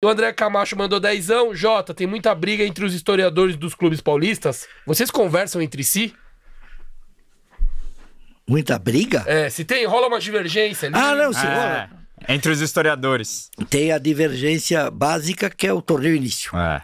O André Camacho mandou dezão. Jota, tem muita briga entre os historiadores dos clubes paulistas. Vocês conversam entre si? Muita briga? É, se tem, rola uma divergência ali. Ah, não, se é, rola. Entre os historiadores. Tem a divergência básica, que é o torneio início. É.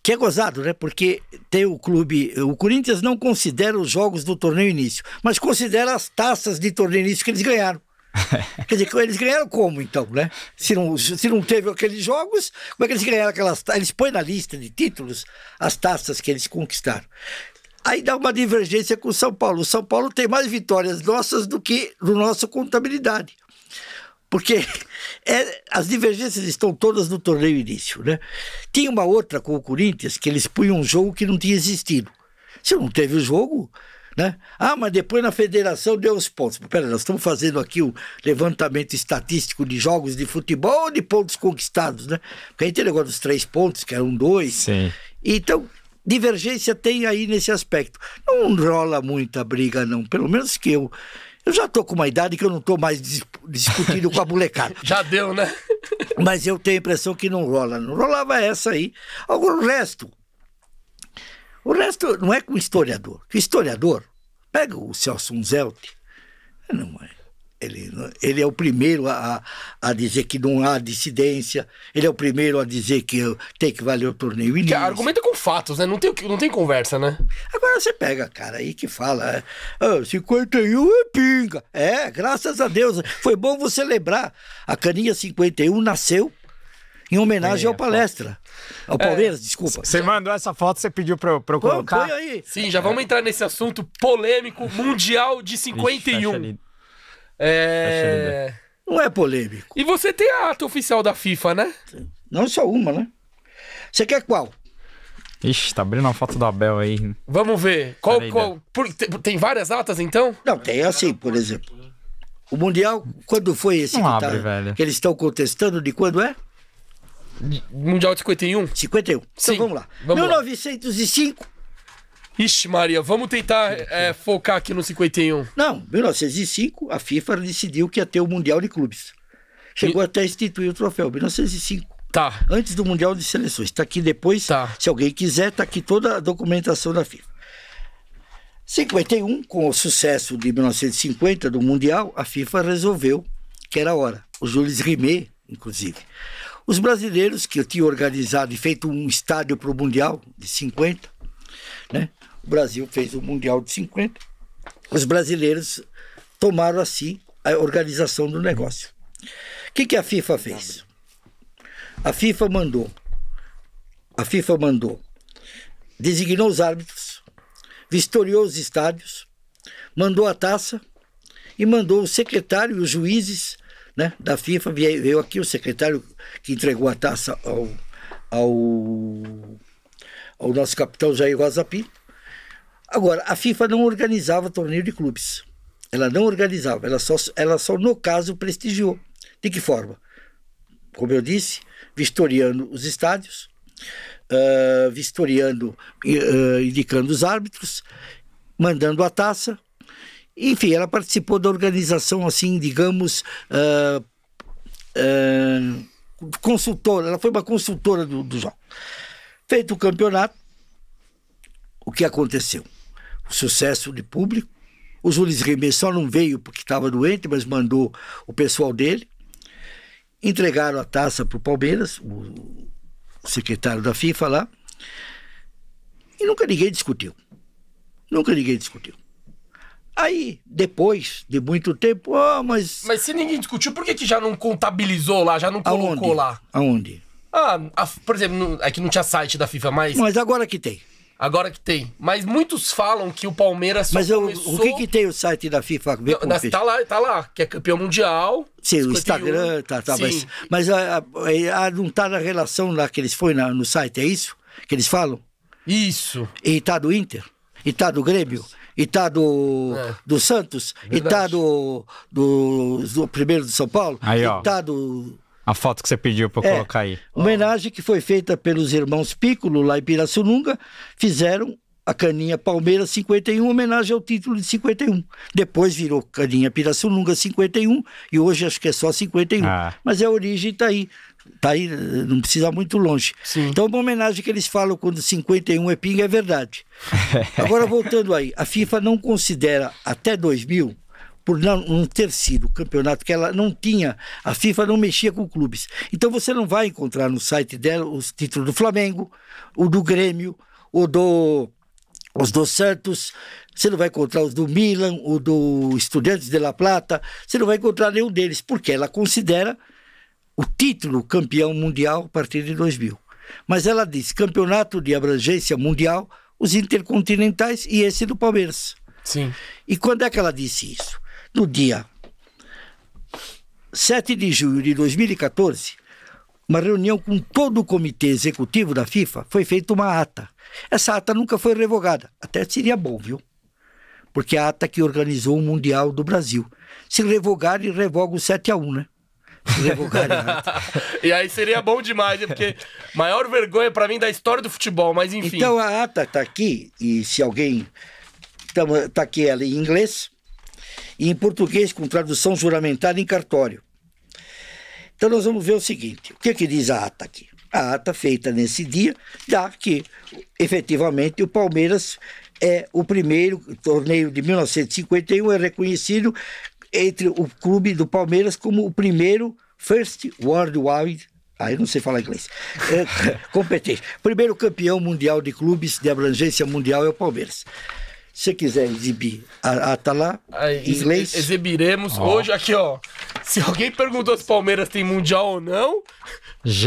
Que é gozado, né? Porque tem o clube. O Corinthians não considera os jogos do torneio início, mas considera as taças de torneio início que eles ganharam. Quer dizer, eles ganharam como então, né? Se não, se não teve aqueles jogos, como é que eles ganharam aquelas Eles põem na lista de títulos as taças que eles conquistaram. Aí dá uma divergência com o São Paulo. O São Paulo tem mais vitórias nossas do que no nosso contabilidade. Porque é, as divergências estão todas no torneio início, né? Tinha uma outra com o Corinthians que eles punham um jogo que não tinha existido. Se não teve o jogo, né? Ah, mas depois na federação deu os pontos. Peraí, nós estamos fazendo aqui o levantamento estatístico de jogos de futebol ou de pontos conquistados, né? Porque aí tem o negócio dos três pontos, que eram é dois. Sim. Então, divergência tem aí nesse aspecto. Não rola muita briga, não. Pelo menos que eu. Eu já tô com uma idade que eu não tô mais dis discutindo com a molecada. já deu, né? Mas eu tenho a impressão que não rola. Não rolava essa aí. Agora o resto, o resto não é com historiador. historiador, pega o Celso Zelt, não é. Ele, é. ele é o primeiro a, a dizer que não há dissidência, ele é o primeiro a dizer que tem que valer o torneio Que Argumenta com fatos, né? Não tem, não tem conversa, né? Agora você pega, cara, aí que fala, é, ah, 51 é pinga. É, graças a Deus. Foi bom você lembrar. A caninha 51 nasceu em homenagem é, ao palestra. Ao é. Palmeiras, desculpa. Você mandou essa foto, você pediu pra, eu colocar. Põe aí. Sim, já vamos entrar nesse assunto polêmico mundial de 51. Ixi, é... Não é polêmico. E você tem a ata oficial da FIFA, né? Não só uma, né? Você quer qual? Ixi, tá abrindo a foto do Abel aí. Vamos ver. Qual, aí, qual... Né? Por... tem várias atas, então? Não, tem assim, por exemplo. O Mundial, quando foi esse Não que, abre, tá, velho. que eles estão contestando, de quando é? Mundial de 51? 51. Então vamos lá. Vamos 1905. Ixi, Maria, vamos tentar é, focar aqui no 51. Não, 1905, a FIFA decidiu que ia ter o Mundial de Clubes. Chegou e... até a instituir o troféu, 1905. Tá. Antes do Mundial de Seleções. Está aqui depois. Tá. Se alguém quiser, está aqui toda a documentação da FIFA. 51, com o sucesso de 1950 do Mundial, a FIFA resolveu que era hora. O Jules Rimet, inclusive, os brasileiros, que eu tinha organizado e feito um estádio para o Mundial de 50, né? o Brasil fez o Mundial de 50, os brasileiros tomaram assim a organização do negócio. O que, que a FIFA fez? A FIFA mandou, a FIFA mandou, designou os árbitros, vistoriou os estádios, mandou a taça e mandou o secretário e os juízes né, da FIFA, veio, aqui o secretário que entregou a taça ao, ao, ao nosso capitão Jair Guazapi. Agora, a FIFA não organizava torneio de clubes. Ela não organizava, ela só, ela só no caso prestigiou. De que forma? Como eu disse, vistoriando os estádios, uh, vistoriando, uh, indicando os árbitros, mandando a taça enfim, ela participou da organização, assim, digamos, uh, uh, consultora. Ela foi uma consultora do, do João. Feito o campeonato, o que aconteceu? O sucesso de público. O Jules Rimet só não veio porque estava doente, mas mandou o pessoal dele. Entregaram a taça para o Palmeiras, o secretário da FIFA lá. E nunca ninguém discutiu. Nunca ninguém discutiu. Aí, depois de muito tempo, oh, mas. Mas se ninguém discutiu, por que, que já não contabilizou lá, já não colocou Aonde? lá? Aonde? Ah, a, por exemplo, aqui é não tinha site da FIFA mais. Mas agora que tem. Agora que tem. Mas muitos falam que o Palmeiras só Mas eu, começou... o que que tem o site da FIFA? não, tá lá, tá lá, que é campeão mundial. Sim, 51. o Instagram, tá, tá Sim. mas, mas ah, a, ah, é, a, a, não tá na relação lá que eles foi no site, é isso? Que eles falam? Isso. E tá do Inter? E tá do Grêmio? e tá do, é. do Santos, Verdade. e tá do, do, do, primeiro de São Paulo, aí, ó, tá do. A foto que você pediu para é, colocar aí. Homenagem que foi feita pelos irmãos Piccolo lá em Pirassununga, fizeram a Caninha Palmeiras 51, homenagem ao título de 51. Depois virou Caninha Pirassununga 51 e hoje acho que é só 51. Ah. Mas é a origem está aí. Tá aí, não precisa muito longe. Sim. Então, é uma homenagem que eles falam quando 51 é pinga é verdade. Agora, voltando aí, a FIFA não considera até 2000 por não, ter sido campeonato que ela não tinha, a FIFA não mexia com clubes. Então você não vai encontrar no site dela os títulos do Flamengo, o do Grêmio, o do os do Santos, você não vai encontrar os do Milan, o do Estudiantes de La Plata, você não vai encontrar nenhum deles, porque ela considera o título campeão mundial a partir de 2000. Mas ela diz campeonato de abrangência mundial, os intercontinentais e esse do Palmeiras. Sim. E quando é que ela disse isso? No dia 7 de julho de 2014, uma reunião com todo o comitê executivo da FIFA, foi feita uma ata. Essa ata nunca foi revogada. Até seria bom, viu? Porque é a ata que organizou o Mundial do Brasil. Se revogar, e revoga o 7 a 1 né? né? e aí seria bom demais, porque maior vergonha para mim da história do futebol, mas enfim. Então a ata tá aqui, e se alguém. Tá aqui ela em inglês, e em português com tradução juramentada em cartório. Então nós vamos ver o seguinte: o que, é que diz a ata aqui? A ata feita nesse dia dá que efetivamente o Palmeiras é o primeiro torneio de 1951 é reconhecido entre o clube do Palmeiras como o primeiro First Worldwide Aí ah, não sei falar inglês. É, competente. Primeiro campeão mundial de clubes de abrangência mundial é o Palmeiras. Se quiser exibir, a, a tá lá. Inglês. Exibiremos oh. hoje aqui, ó. Se alguém perguntou se o Palmeiras tem mundial ou não,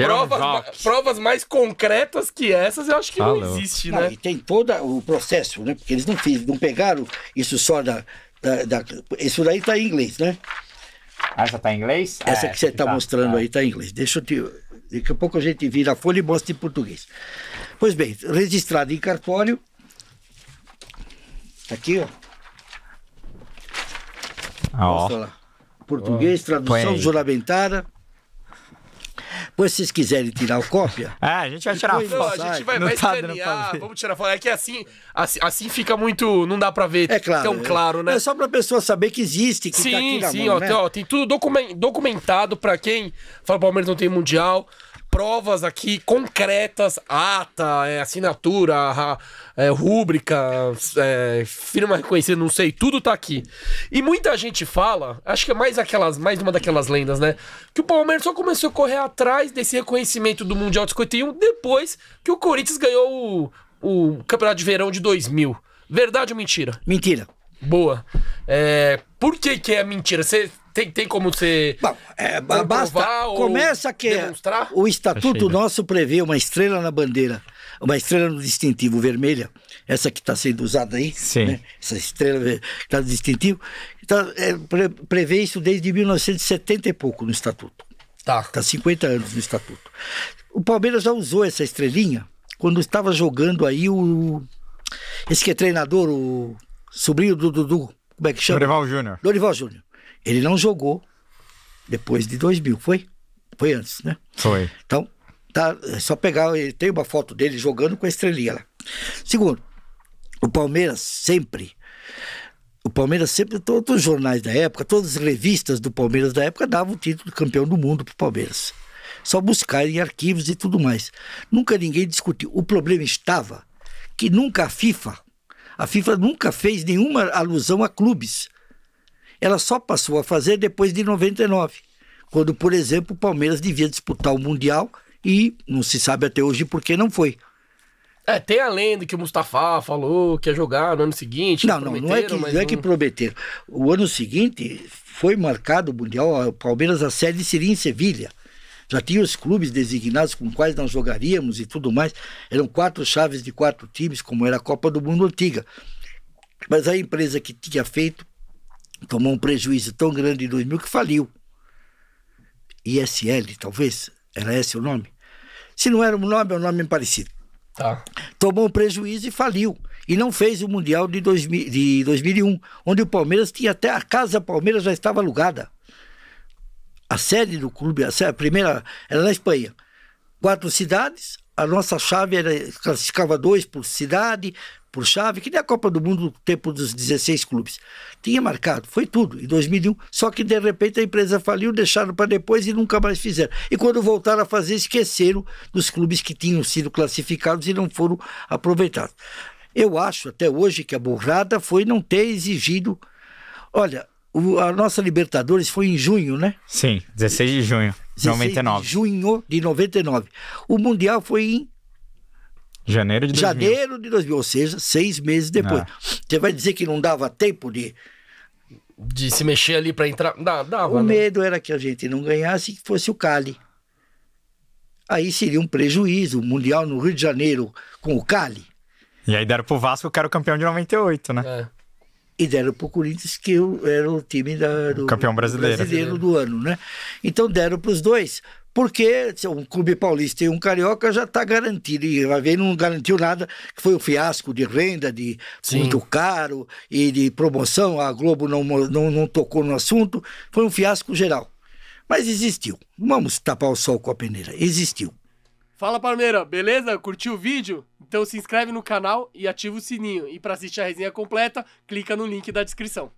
provas, provas, mais concretas que essas, eu acho que tá não, existe, né? e tem todo o processo, né? Porque eles não fiz, não pegaram isso só da, da, da isso daí tá em inglês, né? Ah, tá em inglês? Essa é, que você tá, tá mostrando tá. aí tá em inglês. Deixa eu te Daqui a pouco a gente vira a folha e mostra em português. Pois bem, registrado em cartório, Aqui, ó. Ah, ó. Português, oh. tradução juramentada. Pois se vocês quiserem tirar cópia. É, a gente vai tirar foto. Não, a gente vai, vai tá escanear, vamos tirar foto. É que assim, assim, assim, fica muito. Não dá pra ver é claro, tão é. claro, né? É só pra pessoa saber que existe, que tá sim, tá aqui na sim, mão, né? tem, tem tudo documentado pra quem fala o Palmeiras não tem mundial provas aqui concretas, ata, é, assinatura, é, rúbrica, é, firma reconhecida, não sei, tudo tá aqui. E muita gente fala, acho que é mais aquelas, mais uma daquelas lendas, né? Que o Palmeiras só começou a correr atrás desse reconhecimento do Mundial de 51 depois que o Corinthians ganhou o, o Campeonato de Verão de 2000. Verdade ou mentira? Mentira. Boa. É, por que, que é mentira? Você tem, tem como você. Bom, é, basta. Começa que demonstrar? o estatuto Achei, né? nosso prevê uma estrela na bandeira, uma estrela no distintivo vermelha, essa que está sendo usada aí, Sim. Né? essa estrela que está no distintivo, tá, é, prevê isso desde 1970 e pouco no estatuto. Tá. Está 50 anos no estatuto. O Palmeiras já usou essa estrelinha quando estava jogando aí o. Esse que é treinador, o sobrinho do Dudu. Como é que chama? Dorival Júnior. Dorival Júnior. Ele não jogou depois de 2000, foi? Foi antes, né? Foi. Então, tá, é só pegar, ele tem uma foto dele jogando com a estrelinha lá. Segundo, o Palmeiras sempre o Palmeiras sempre, todos os jornais da época, todas as revistas do Palmeiras da época davam o título de campeão do mundo para o Palmeiras. Só buscar em arquivos e tudo mais. Nunca ninguém discutiu. O problema estava que nunca a FIFA, a FIFA nunca fez nenhuma alusão a clubes ela só passou a fazer depois de 99, quando, por exemplo, o Palmeiras devia disputar o Mundial e não se sabe até hoje por que não foi. É, tem a lenda que o Mustafa falou que ia jogar no ano seguinte. Não, não, não é que, não é que prometeram. O ano seguinte foi marcado o Mundial, o Palmeiras, a sede seria em Sevilha. Já tinha os clubes designados com quais nós jogaríamos e tudo mais. Eram quatro chaves de quatro times, como era a Copa do Mundo antiga. Mas a empresa que tinha feito tomou um prejuízo tão grande em 2000 que faliu. ISL, talvez, era esse o nome. Se não era o nome, é um nome parecido. Tá. Tomou um prejuízo e faliu. E não fez o Mundial de, de 2001, onde o Palmeiras tinha até a casa Palmeiras já estava alugada. A sede do clube, a, sede, a primeira, era na Espanha. Quatro cidades, a nossa chave era classificava dois por cidade, por chave, que nem a Copa do Mundo no tempo dos 16 clubes. Tinha marcado, foi tudo, em 2001. Só que de repente a empresa faliu, deixaram para depois e nunca mais fizeram. E quando voltaram a fazer, esqueceram dos clubes que tinham sido classificados e não foram aproveitados. Eu acho até hoje que a burrada foi não ter exigido. Olha, o, a nossa Libertadores foi em junho, né? Sim, 16 de junho. 16 99. de junho de 99. O Mundial foi em Janeiro de 2000. Janeiro de 2000, ou seja, seis meses depois. Ah. Você vai dizer que não dava tempo de. De se mexer ali para entrar. Dá, dava, o né? medo era que a gente não ganhasse e que fosse o Cali. Aí seria um prejuízo. O Mundial no Rio de Janeiro com o Cali. E aí deram pro Vasco que era o campeão de 98, né? É. E deram pro Corinthians, que era o time da, do campeão brasileiro. brasileiro do ano, né? Então deram pros dois porque um clube paulista e um carioca já está garantido. E vai ver, não garantiu nada, que foi o um fiasco de renda, de Sim. muito caro e de promoção. A Globo não, não, não tocou no assunto. Foi um fiasco geral. Mas existiu. Vamos tapar o sol com a peneira. Existiu. Fala Palmeira, beleza? Curtiu o vídeo? Então se inscreve no canal e ativa o sininho. E para assistir a resenha completa, clica no link da descrição.